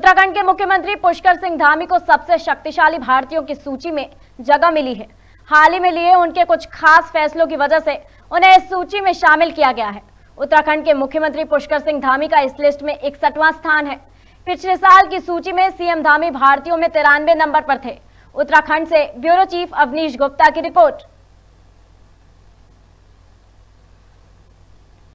उत्तराखंड के मुख्यमंत्री पुष्कर सिंह धामी को सबसे शक्तिशाली भारतीयों की सूची में जगह मिली है हाल ही में लिए उनके कुछ खास फैसलों की वजह से उन्हें इस सूची में शामिल किया गया है उत्तराखंड के मुख्यमंत्री पुष्कर सिंह धामी का इस लिस्ट में इकसठवां स्थान है पिछले साल की सूची में सीएम धामी भारतीयों में तिरानवे नंबर पर थे उत्तराखंड से ब्यूरो चीफ अवनीश गुप्ता की रिपोर्ट